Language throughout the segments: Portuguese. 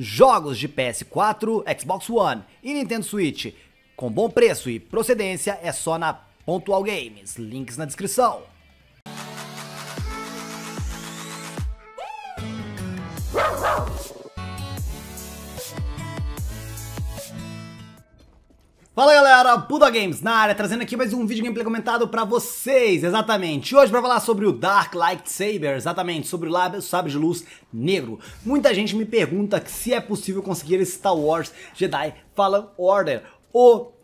Jogos de PS4, Xbox One e Nintendo Switch com bom preço e procedência é só na Pontual Games. Links na descrição. Fala galera, Buda Games na área, trazendo aqui mais um vídeo gameplay comentado pra vocês, exatamente. Hoje pra falar sobre o Dark Lightsaber, exatamente, sobre o lábio, sabre de luz negro. Muita gente me pergunta se é possível conseguir esse Star Wars Jedi Fallen Order, ou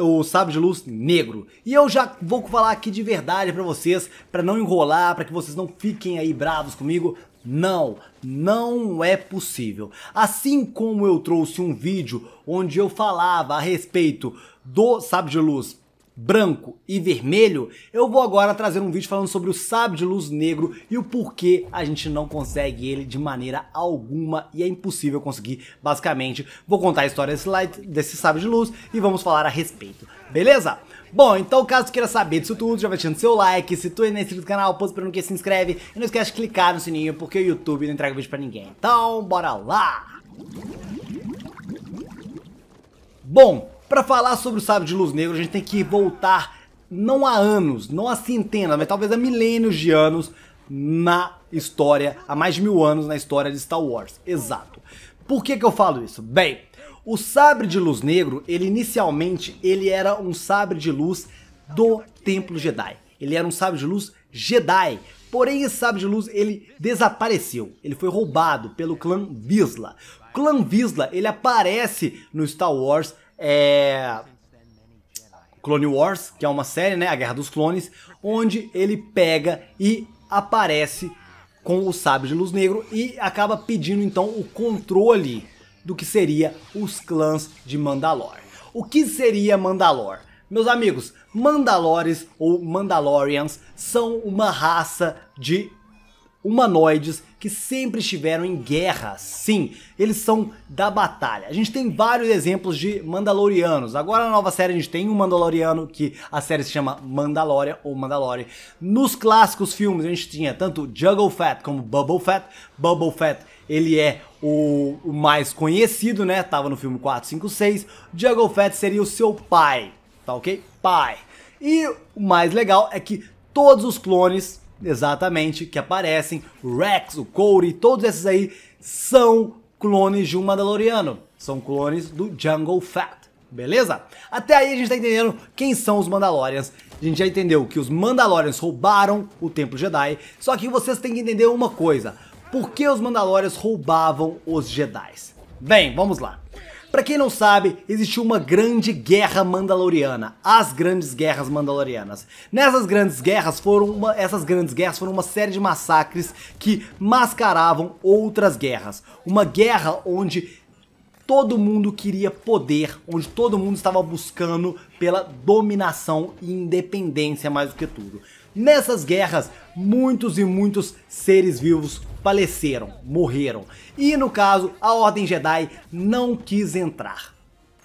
o Sabre de luz negro. E eu já vou falar aqui de verdade para vocês, para não enrolar, para que vocês não fiquem aí bravos comigo. Não, não é possível. Assim como eu trouxe um vídeo onde eu falava a respeito do sábio de luz branco e vermelho, eu vou agora trazer um vídeo falando sobre o sábio de luz negro e o porquê a gente não consegue ele de maneira alguma e é impossível conseguir, basicamente. Vou contar a história desse, light, desse sábio de luz e vamos falar a respeito, beleza? Bom, então caso queira saber disso tudo, já vai deixando seu like, se tu ainda é inscrito no canal, pôs para não que se inscreve e não esquece de clicar no sininho porque o YouTube não entrega vídeo pra ninguém. Então, bora lá! Bom, pra falar sobre o sábio de luz negro, a gente tem que voltar não há anos, não há centenas, mas talvez há milênios de anos na história, há mais de mil anos na história de Star Wars. Exato. Por que, que eu falo isso? Bem, o sabre de luz negro, ele inicialmente ele era um sabre de luz do templo Jedi. Ele era um sabre de luz Jedi. Porém, esse sabre de luz ele desapareceu. Ele foi roubado pelo clã Visla. clã Visla ele aparece no Star Wars é... Clone Wars, que é uma série, né, a Guerra dos Clones, onde ele pega e aparece com o sabre de luz negro e acaba pedindo então o controle do que seria os clãs de Mandalore. O que seria Mandalore? Meus amigos, Mandalores ou Mandalorians são uma raça de humanoides que sempre estiveram em guerra, sim, eles são da batalha. A gente tem vários exemplos de Mandalorianos. Agora na nova série a gente tem um Mandaloriano, que a série se chama Mandalorian ou Mandalore. Nos clássicos filmes a gente tinha tanto Juggle Fat como Bubble Fat. Bubble Fat, ele é o, o mais conhecido, né? Tava no filme 456. Juggle Fat seria o seu pai, tá ok? Pai. E o mais legal é que todos os clones Exatamente, que aparecem. O Rex, o Cody, todos esses aí são clones de um Mandaloriano. São clones do Jungle Fat. Beleza? Até aí a gente tá entendendo quem são os Mandalorians. A gente já entendeu que os Mandalorians roubaram o Templo Jedi. Só que vocês têm que entender uma coisa. Por que os Mandalorians roubavam os Jedi? Bem, vamos lá. Para quem não sabe, existiu uma grande guerra mandaloriana, as grandes guerras mandalorianas. Nessas grandes guerras foram uma, essas grandes guerras foram uma série de massacres que mascaravam outras guerras. Uma guerra onde todo mundo queria poder, onde todo mundo estava buscando pela dominação e independência mais do que tudo. Nessas guerras, muitos e muitos seres vivos faleceram, morreram. E no caso, a Ordem Jedi não quis entrar.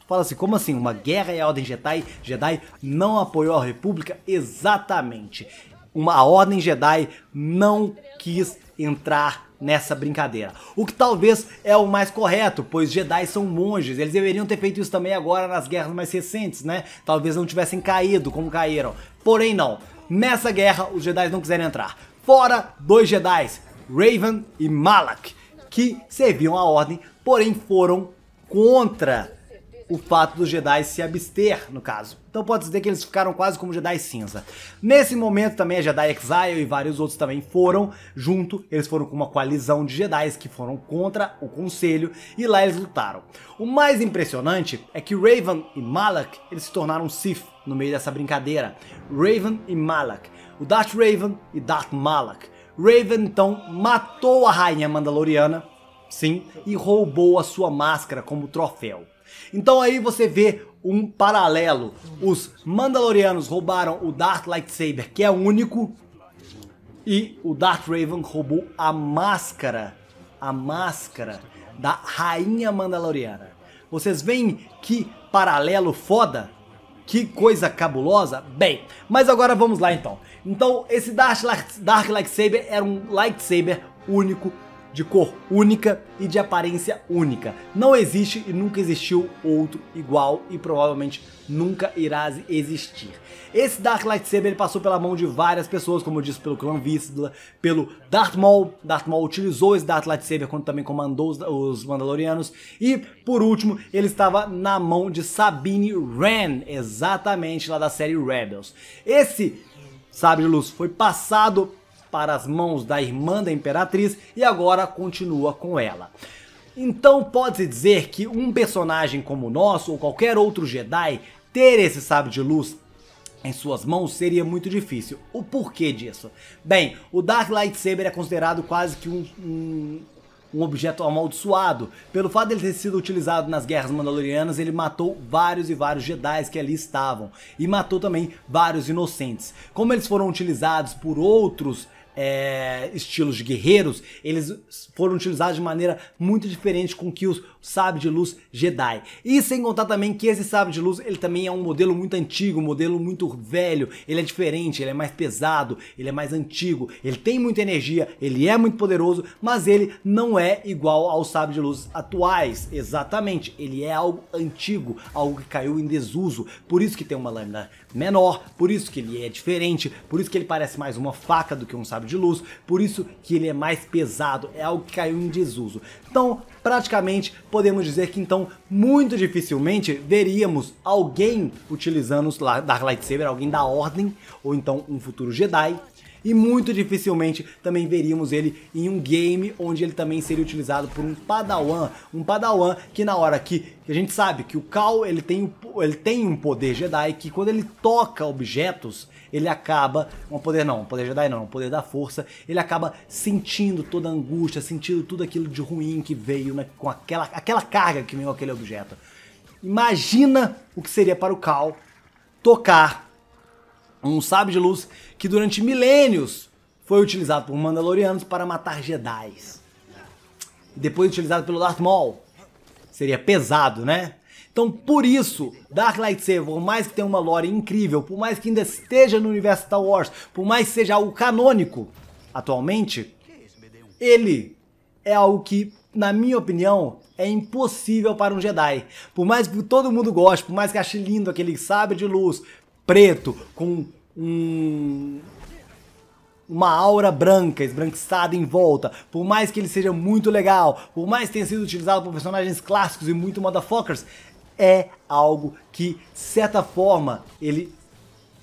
Fala assim, como assim? Uma guerra e a Ordem Jedi, Jedi não apoiou a República? Exatamente. Uma a Ordem Jedi não quis entrar nessa brincadeira. O que talvez é o mais correto, pois Jedi são monges, eles deveriam ter feito isso também agora nas guerras mais recentes, né? Talvez não tivessem caído como caíram. Porém não, nessa guerra os Jedi não quiseram entrar. Fora dois Jedi, Raven e Malak, que serviam a ordem, porém foram contra o fato dos Jedi se abster, no caso. Então pode-se dizer que eles ficaram quase como Jedi cinza. Nesse momento também a Jedi Exile e vários outros também foram junto. Eles foram com uma coalizão de Jedi que foram contra o Conselho e lá eles lutaram. O mais impressionante é que Raven e Malak eles se tornaram Sith no meio dessa brincadeira. Raven e Malak. O Darth Raven e Darth Malak. Raven então matou a rainha Mandaloriana sim, e roubou a sua máscara como troféu. Então aí você vê um paralelo. Os Mandalorianos roubaram o Darth Lightsaber, que é único, e o Darth Raven roubou a máscara, a máscara da Rainha Mandaloriana. Vocês veem que paralelo foda? Que coisa cabulosa? Bem, mas agora vamos lá então. Então, esse Dark, Dark Lightsaber era um lightsaber único de cor única e de aparência única. Não existe e nunca existiu outro igual e provavelmente nunca irá existir. Esse Dark Lightsaber ele passou pela mão de várias pessoas, como eu disse, pelo Clã Vistula, pelo Darth Maul. Darth Maul utilizou esse Dark Lightsaber quando também comandou os, os Mandalorianos. E, por último, ele estava na mão de Sabine Wren, exatamente lá da série Rebels. Esse sabre de luz foi passado para as mãos da irmã da Imperatriz e agora continua com ela. Então pode-se dizer que um personagem como o nosso ou qualquer outro Jedi ter esse sábio de luz em suas mãos seria muito difícil. O porquê disso? Bem, o Dark Lightsaber é considerado quase que um, um, um, objeto amaldiçoado. Pelo fato de ele ter sido utilizado nas guerras mandalorianas, ele matou vários e vários Jedi que ali estavam. E matou também vários inocentes. Como eles foram utilizados por outros é, estilos de guerreiros, eles foram utilizados de maneira muito diferente com que os sabres de luz Jedi. E sem contar também que esse sábio de luz, ele também é um modelo muito antigo, um modelo muito velho, ele é diferente, ele é mais pesado, ele é mais antigo, ele tem muita energia, ele é muito poderoso, mas ele não é igual aos sábios de luz atuais, exatamente, ele é algo antigo, algo que caiu em desuso, por isso que tem uma lâmina menor, por isso que ele é diferente, por isso que ele parece mais uma faca do que um sábio de luz, por isso que ele é mais pesado, é algo que caiu em desuso. Então, praticamente, podemos dizer que então, muito dificilmente veríamos alguém utilizando o Dark Lightsaber, alguém da Ordem, ou então um futuro Jedi, e muito dificilmente também veríamos ele em um game onde ele também seria utilizado por um Padawan, um Padawan que na hora que a gente sabe que o Cal ele tem, ele tem um poder Jedi que quando ele toca objetos ele acaba, um poder não, um poder Jedi não, um poder da força, ele acaba sentindo toda a angústia, sentindo tudo aquilo de ruim que veio né, com aquela, aquela carga que veio aquele objeto. Imagina o que seria para o Cal tocar um sábio de luz que durante milênios foi utilizado por Mandalorianos para matar Jedi. E depois utilizado pelo Darth Maul. Seria pesado, né? Então, por isso, Dark Lightsaber, por mais que tenha uma lore incrível, por mais que ainda esteja no universo Star Wars, por mais que seja algo canônico atualmente, ele é algo que, na minha opinião, é impossível para um Jedi. Por mais que todo mundo goste, por mais que ache lindo aquele sabre de luz preto, com um, uma aura branca, esbranquiçada em volta. Por mais que ele seja muito legal, por mais que tenha sido utilizado por personagens clássicos e muito motherfuckers, é algo que, de certa forma, ele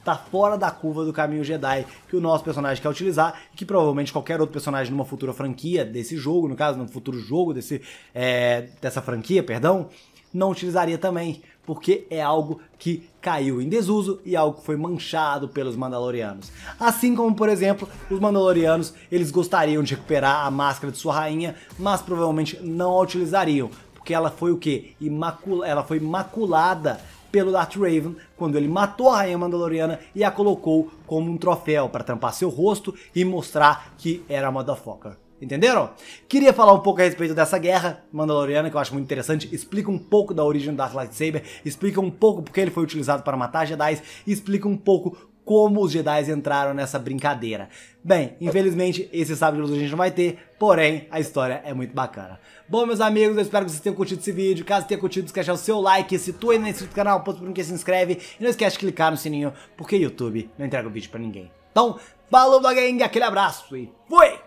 tá fora da curva do caminho Jedi que o nosso personagem quer utilizar e que provavelmente qualquer outro personagem numa futura franquia desse jogo, no caso, num futuro jogo desse, é, dessa franquia, perdão, não utilizaria também porque é algo que caiu em desuso e algo que foi manchado pelos Mandalorianos. Assim como, por exemplo, os Mandalorianos, eles gostariam de recuperar a máscara de sua rainha, mas provavelmente não a utilizariam, porque ela foi o que? Imacula ela foi maculada pelo Darth Raven quando ele matou a Rainha Mandaloriana e a colocou como um troféu para tampar seu rosto e mostrar que era a motherfucker. Entenderam? Queria falar um pouco a respeito dessa guerra mandaloriana, que eu acho muito interessante. Explica um pouco da origem do Dark Lightsaber, explica um pouco porque ele foi utilizado para matar Jedi, explica um pouco como os Jedi entraram nessa brincadeira. Bem, infelizmente esse sábado de luz a gente não vai ter, porém a história é muito bacana. Bom, meus amigos, eu espero que vocês tenham curtido esse vídeo. Caso tenha curtido, esquece o seu like. Se tu ainda não é inscrito no canal, posta por que se inscreve. E não esquece de clicar no sininho, porque o YouTube não entrega o vídeo para ninguém. Então, falou da gang, aquele abraço e fui!